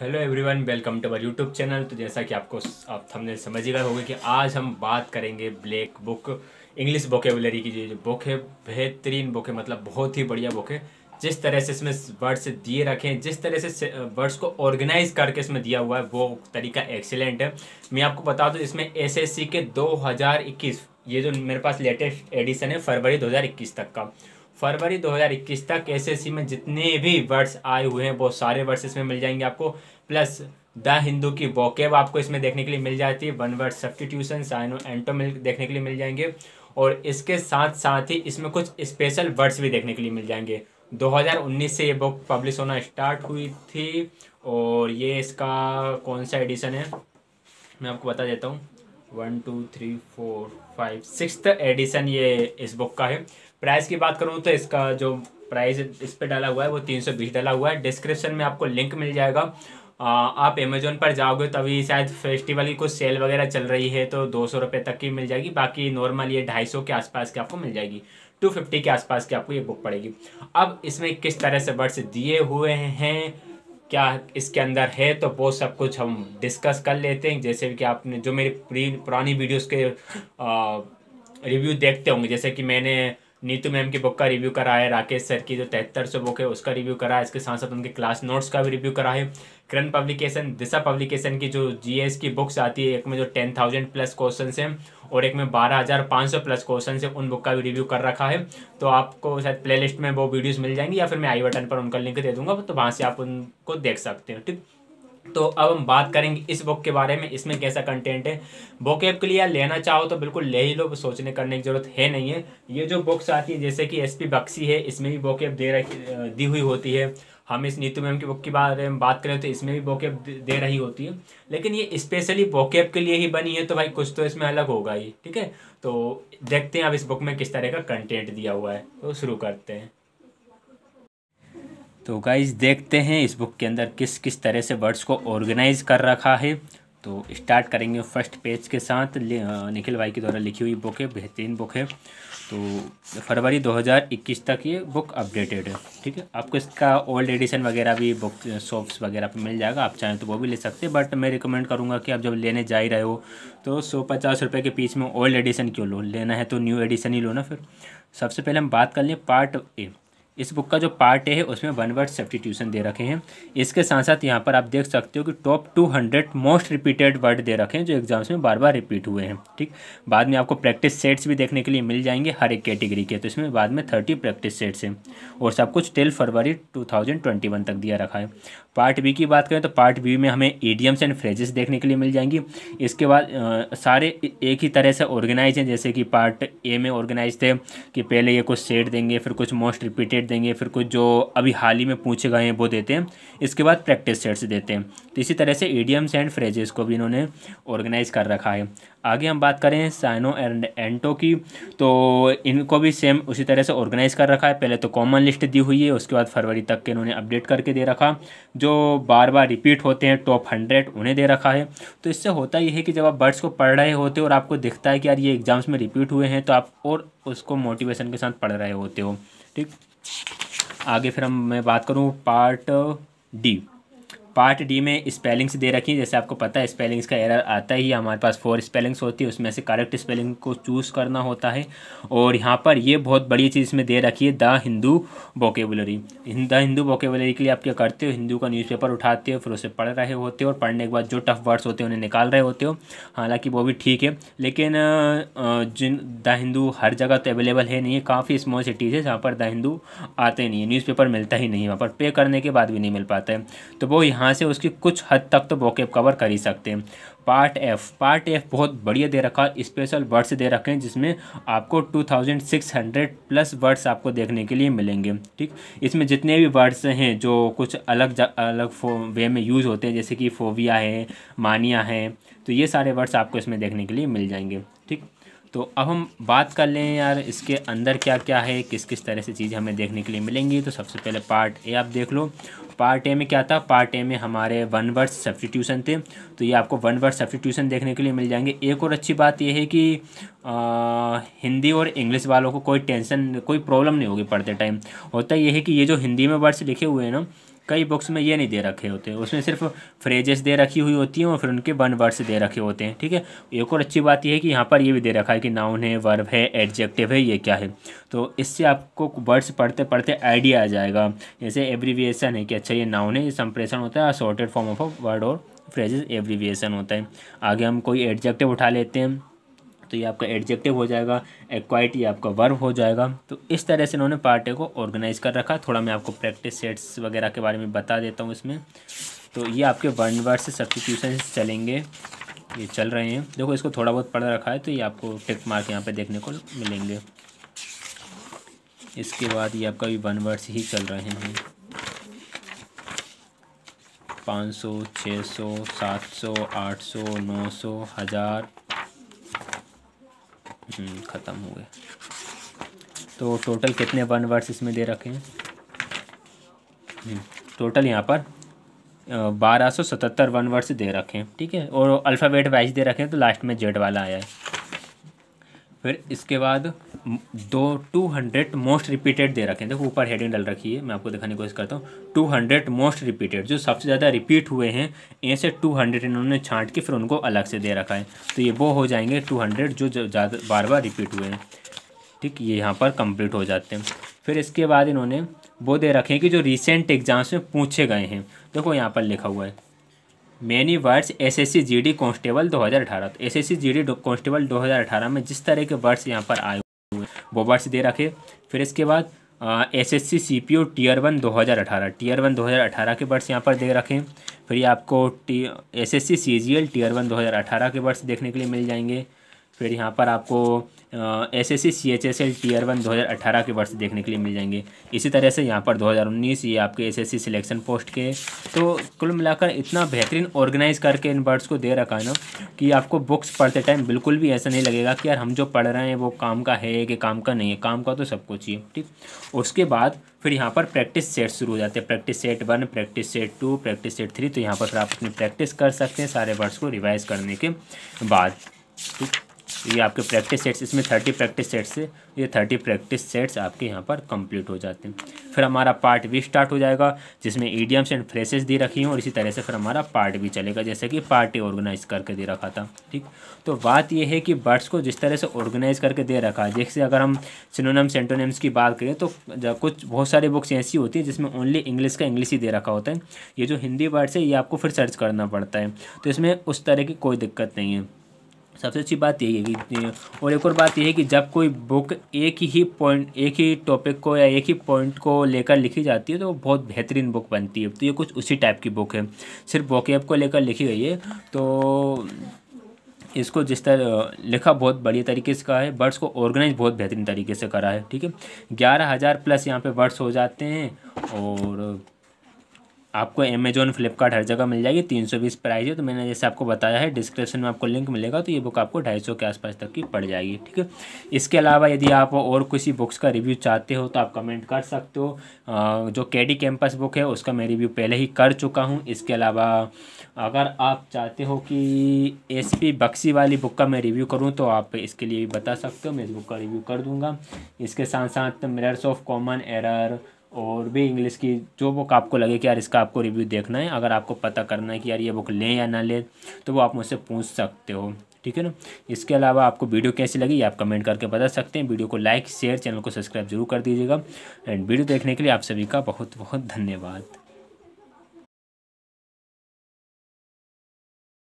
hello everyone welcome to our YouTube channel तो जैसा कि आपको आप हमने समझ ही गए होगा कि आज हम बात करेंगे ब्लैक बुक इंग्लिश वोकेबुलरी की जो बुक है बेहतरीन बुक है मतलब बहुत ही बढ़िया बुक है जिस तरह से इसमें वर्ड्स दिए रखे हैं जिस तरह से वर्ड्स को ऑर्गेनाइज करके इसमें दिया हुआ है वो तरीका एक्सेलेंट है मैं आपको बता दूँ इसमें एस के दो ये जो मेरे पास लेटेस्ट एडिशन है फरवरी दो तक का फरवरी 2021 तक एसएससी में जितने भी वर्ड्स आए हुए हैं बहुत सारे वर्ड्स इसमें मिल जाएंगे आपको प्लस द हिंदू की वॉकेब आपको इसमें देखने के लिए मिल जाती है वन वर्ड सब्सटीट्यूशन साइनो एंटो मिल देखने के लिए मिल जाएंगे और इसके साथ साथ ही इसमें कुछ स्पेशल वर्ड्स भी देखने के लिए मिल जाएंगे 2019 से ये बुक पब्लिश होना स्टार्ट हुई थी और ये इसका कौन सा एडिशन है मैं आपको बता देता हूँ one two three four five six edition ये इस बुक का है प्राइस की बात करूँ तो इसका जो प्राइस इस पर डाला हुआ है वो तीन सौ बीस डाला हुआ है डिस्क्रिप्शन में आपको लिंक मिल जाएगा आ, आप अमेजोन पर जाओगे तभी शायद फेस्टिवल की कुछ सेल वगैरह चल रही है तो दो सौ रुपये तक की मिल जाएगी बाकी नॉर्मल ये ढाई सौ के आसपास की आपको मिल जाएगी टू फिफ्टी के आसपास की आपको ये बुक पड़ेगी अब इसमें किस तरह से वर्ड्स दिए हुए हैं क्या इसके अंदर है तो वो सब कुछ हम डिस्कस कर लेते हैं जैसे कि आपने जो मेरी पुरानी वीडियोस के रिव्यू देखते होंगे जैसे कि मैंने नीतू मैम की बुक का रिव्यू करा है राकेश सर की जो तिहत्तर सौ बुक है उसका रिव्यू करा है इसके साथ साथ उनके क्लास नोट्स का भी रिव्यू करा है करंट पब्लिकेशन दिशा पब्लिकेशन की जो जीएस की बुक्स आती है एक में जो टेन थाउजेंड प्लस क्वेश्चन हैं और एक में बारह हज़ार पाँच सौ प्लस क्वेश्चन है उन बुक का भी रिव्यू कर रखा है तो आपको शायद प्ले में वो वीडियोज़ मिल जाएंगी या फिर मैं आई बटन पर उनका लिंक दे दूंगा तो वहाँ से आप उनको देख सकते हो ठीक तो अब हम बात करेंगे इस बुक के बारे में इसमें कैसा कंटेंट है बोकेब के लिए लेना चाहो तो बिल्कुल ले ही लो सोचने करने की ज़रूरत है नहीं है ये जो बुक्स आती है जैसे कि एस पी बक्सी है इसमें भी एप दे रखी दी हुई होती है हम इस नीतू मैम की बुक के बारे में बात करें तो इसमें भी एप दे रही होती है लेकिन ये स्पेशली बोकेब के लिए ही बनी है तो भाई कुछ तो इसमें अलग होगा ही ठीक है तो देखते हैं अब इस बुक में किस तरह का कंटेंट दिया हुआ है तो शुरू करते हैं तो गाइज देखते हैं इस बुक के अंदर किस किस तरह से वर्ड्स को ऑर्गेनाइज कर रखा है तो स्टार्ट करेंगे फर्स्ट पेज के साथ निखिल भाई के द्वारा लिखी हुई बुक है बेहतरीन बुक है तो फरवरी 2021 तक ये बुक अपडेटेड है ठीक है आपको इसका ओल्ड एडिशन वगैरह भी बुक शॉप्स वगैरह पे मिल जाएगा आप चाहें तो वो भी ले सकते हैं बट मैं रिकमेंड करूँगा कि आप जब लेने जा ही रहे हो तो सौ पचास रुपये के बीच में ओल्ड एडिशन क्यों लो लेना है तो न्यू एडिशन ही लो ना फिर सबसे पहले हम बात कर लें पार्ट ए इस बुक का जो पार्ट ए है उसमें वन वर्ड सब्सटीट्यूशन दे रखे हैं इसके साथ साथ यहाँ पर आप देख सकते हो कि top two hundred most repeated word दे रखे हैं जो एग्जाम्स में बार बार रिपीट हुए हैं ठीक बाद में आपको प्रैक्टिस सेट्स भी देखने के लिए मिल जाएंगे हर एक कैटेगरी के तो इसमें बाद में थर्टी प्रैक्टिस सेट्स हैं और सब कुछ टेल फरवरी टू तक दिया रखा है पार्ट बी की बात करें तो पार्ट बी में हमें ईडियम्स एंड फ्रेजेस देखने के लिए मिल जाएंगी इसके बाद सारे एक ही तरह से ऑर्गेनाइज हैं जैसे कि पार्ट ए में ऑर्गेनाइज थे कि पहले ये कुछ सेट देंगे फिर कुछ मोस्ट रिपीटेड देंगे फिर कुछ जो अभी हाल ही में पूछे गए हैं वो देते हैं इसके बाद प्रैक्टिस सेट्स देते हैं तो इसी तरह से एडियम्स एंड फ्रेजेस को भी इन्होंने ऑर्गेनाइज कर रखा है आगे हम बात करें साइनो एंड एंटो की तो इनको भी सेम उसी तरह से ऑर्गेनाइज कर रखा है पहले तो कॉमन लिस्ट दी हुई है उसके बाद फरवरी तक के इन्होंने अपडेट करके दे रखा जो बार बार रिपीट होते हैं टॉप हंड्रेड उन्हें दे रखा है तो इससे होता यह है कि जब आप बर्ड्स को पढ़ रहे होते हो और आपको दिखता है कि यार ये एग्ज़ाम्स में रिपीट हुए हैं तो आप और उसको मोटिवेशन के साथ पढ़ रहे होते हो ठीक आगे फिर हम मैं बात करूँ पार्ट डी पार्ट डी में स्पेलिंग्स दे रखी हैं जैसे आपको पता है स्पेलिंग्स का एरर आता ही हमारे पास फोर स्पेलिंग्स होती है उसमें से करेक्ट स्पेलिंग को चूज़ करना होता है और यहाँ पर ये बहुत बड़ी चीज़ इसमें दे रखी है the Hindu vocabulary the Hindu vocabulary के लिए आप क्या करते हो हिंदू का न्यूज़पेपर उठाते हो फिर उसे पढ़ रहे होते हो और पढ़ने के बाद जो टफ वर्ड्स होते हैं उन्हें निकाल रहे होते हो हालाँकि वो भी ठीक है लेकिन जिन द हिंदू हर जगह तो अवेलेबल है नहीं है काफ़ी स्मॉल सिटीज़ है जहाँ पर द हिंदू आते नहीं है न्यूज़पेपर मिलता ही नहीं वहाँ पर पे करने के बाद भी नहीं मिल पाता है तो वो यहाँ यहाँ से उसकी कुछ हद तक तो वोकेब कवर कर ही सकते हैं पार्ट एफ पार्ट एफ बहुत बढ़िया दे रखा स्पेशल वर्ड्स दे रखे हैं जिसमें आपको 2600 प्लस वर्ड्स आपको देखने के लिए मिलेंगे ठीक इसमें जितने भी वर्ड्स हैं जो कुछ अलग अलग वे में यूज़ होते हैं जैसे कि फोविया है मानिया है तो ये सारे वर्ड्स आपको इसमें देखने के लिए मिल जाएंगे ठीक तो अब हम बात कर लें यार इसके अंदर क्या क्या है किस किस तरह से चीज़ें हमें देखने के लिए मिलेंगी तो सबसे पहले पार्ट ए आप देख लो पार्ट ए में क्या था पार्ट ए में हमारे वन वर्ड सब्सटीट्यूशन थे तो ये आपको वन वर्ड सब्सटीट्यूशन देखने के लिए मिल जाएंगे एक और अच्छी बात यह है कि आ, हिंदी और इंग्लिश वालों को कोई टेंशन कोई प्रॉब्लम नहीं होगी पढ़ते टाइम होता यह है कि ये जो हिंदी में वर्ड्स लिखे हुए हैं ना कई बुक्स में ये नहीं दे रखे होते उसमें सिर्फ फ्रेजेस दे रखी हुई होती हैं और फिर उनके वन वर्ड्स दे रखे होते हैं ठीक है एक और अच्छी बात यह है कि यहाँ पर ये भी दे रखा है कि नाउन है वर्ब है एडजेक्टिव है ये क्या है तो इससे आपको वर्ड्स पढ़ते पढ़ते आइडिया आ जाएगा जैसे एब्रीविएसन है कि अच्छा ये नाउन है ये संप्रेषण होता है सॉर्टेड फॉर्म ऑफ वर्ड और फ्रेजेस एब्रीविएसन होता है आगे हम कोई एडजेक्टिव उठा लेते हैं तो ये आपका एडजेक्टिव हो जाएगा एक्वाइट ये आपका वर्व हो जाएगा तो इस तरह से इन्होंने पार्टे को ऑर्गेनाइज़ कर रखा थोड़ा मैं आपको प्रैक्टिस सेट्स वगैरह के बारे में बता देता हूँ इसमें तो ये आपके वन वर्ड से सब्सिट्यूशन चलेंगे ये चल रहे हैं देखो इसको थोड़ा बहुत पढ़ रखा है तो ये आपको टिक मार्क यहाँ पर देखने को मिलेंगे इसके बाद ये आपका भी वन वर्ड ही चल रहे हैं पाँच सौ छः सौ सात सौ आठ सौ नौ सौ हज़ार ख़त्म हो गए तो टोटल कितने वन वर्ड्स इसमें दे रखे हैं टोटल हम्म, यहाँ पर बारह सौ सतहत्तर वन वर्ड्स दे रखे हैं ठीक है और अल्फ़ाबेट वाइज दे रखे हैं तो लास्ट में जेड वाला आया है फिर इसके बाद दो टू हंड्रेड मोस्ट रिपीटेड दे रखे हैं देखो ऊपर हेडिंग डल रखी है मैं आपको दिखाने की कोशिश करता हूँ टू हंड्रेड मोस्ट रिपीटेड जो सबसे ज़्यादा रिपीट हुए हैं ऐसे टू हंड्रेड इन्होंने छांट के फिर उनको अलग से दे रखा है तो ये वो हो जाएंगे टू हंड्रेड जो ज़्यादा बार बार रिपीट हुए हैं ठीक ये यहाँ पर कंप्लीट हो जाते हैं फिर इसके बाद इन्होंने वो दे रखे हैं कि जो रिसेंट एग्ज़ाम्स में पूछे गए हैं देखो यहाँ पर लिखा हुआ है many words S S C G D constable दो हज़ार अठारह तो S S C G D constable दो हज़ार अठारह में जिस तरह के वर्ड्स यहाँ पर आए वॉवर्स दे रखे फिर इसके बाद S S C C P O tier one दो हज़ार अठारह टीयर वन दो हज़ार अठारह के बर्ड्स यहाँ पर दे रखें फिर ये आपको T S S C C G L tier one दो हज़ार अठारह के वर्ड्स देखने के लिए मिल जाएंगे फिर यहाँ पर आपको S S C C H S L tier one दो हज़ार अठारह के वर्ष देखने के लिए मिल जाएंगे इसी तरह से यहाँ पर दो हज़ार उन्नीस ये आपके S S C selection post के तो कुल मिलाकर इतना बेहतरीन ऑर्गेनाइज करके इन वर्ड्स को दे रखा है ना कि आपको बुक्स पढ़ते टाइम बिल्कुल भी ऐसा नहीं लगेगा कि यार हम जो पढ़ रहे हैं वो काम का है कि काम का नहीं है काम का तो सब कुछ ही है ठीक उसके बाद फिर यहाँ पर प्रैक्टिस सेट शुरू हो जाते हैं practice set one practice set two practice set three तो यहाँ पर फिर आप अपनी प्रैक्टिस कर सकते हैं सारे वर्ड्स को रिवाइज करने के बाद ठीक ये आपके प्रैक्टिस सेट्स इसमें थर्टी प्रैक्टिस सेट्स है ये थर्टी प्रैक्टिस सेट्स आपके यहाँ पर कंप्लीट हो जाते हैं फिर हमारा पार्ट भी स्टार्ट हो जाएगा जिसमें ईडियम्स एंड फ्रेसेस दे रखी हैं और इसी तरह से फिर हमारा पार्ट भी चलेगा जैसे कि पार्टी ऑर्गेनाइज करके दे रखा था ठीक तो बात यह है कि बर्ड्स को जिस तरह से ऑर्गेनाइज करके दे रखा है जैसे अगर हम सिनोनम्स एंटोनम्स की बात करें तो कुछ बहुत सारी बुक्स ऐसी होती है जिसमें ओनली इंग्लिश का इंग्लिश ही दे रखा होता है ये जो हिंदी वर्ड्स है ये आपको फिर सर्च करना पड़ता है तो इसमें उस तरह की कोई दिक्कत नहीं है सबसे अच्छी बात यही है कि और एक और बात यह है कि जब कोई बुक एक ही पॉइंट एक ही टॉपिक को या एक ही पॉइंट को लेकर लिखी जाती है तो वो बहुत बेहतरीन बुक बनती है तो ये कुछ उसी टाइप की बुक है सिर्फ वोकेब को लेकर लिखी गई है तो इसको जिस तरह लिखा बहुत बढ़िया तरीके से कहा है वर्ड्स को ऑर्गेनाइज बहुत बेहतरीन तरीके से करा है ठीक है ग्यारह हज़ार प्लस यहाँ पर वर्ड्स हो जाते हैं और आपको अमेजोन फ्लिपकार्ट हर जगह मिल जाएगी तीन सौ बीस प्राइज है तो मैंने जैसे आपको बताया है डिस्क्रिप्शन में आपको लिंक मिलेगा तो ये बुक आपको ढाई सौ के आसपास तक की पड़ जाएगी ठीक है इसके अलावा यदि आप और किसी बुक्स का रिव्यू चाहते हो तो आप कमेंट कर सकते हो जो के डी कैंपस बुक है उसका मैं रिव्यू पहले ही कर चुका हूँ इसके अलावा अगर आप चाहते हो कि एस पी बक्सी वाली बुक का मैं रिव्यू करूँ तो आप इसके लिए भी बता सकते हो मैं इस बुक का रिव्यू कर दूँगा इसके साथ साथ मिरर्स ऑफ कॉमन एरर और भी इंग्लिश की जो बुक आपको लगे कि यार इसका आपको रिव्यू देखना है अगर आपको पता करना है कि यार ये बुक लें या ना लें तो वो आप मुझसे पूछ सकते हो ठीक है ना इसके अलावा आपको वीडियो कैसी लगी आप कमेंट करके बता सकते हैं वीडियो को लाइक शेयर चैनल को सब्सक्राइब जरूर कर दीजिएगा एंड वीडियो देखने के लिए आप सभी का बहुत बहुत धन्यवाद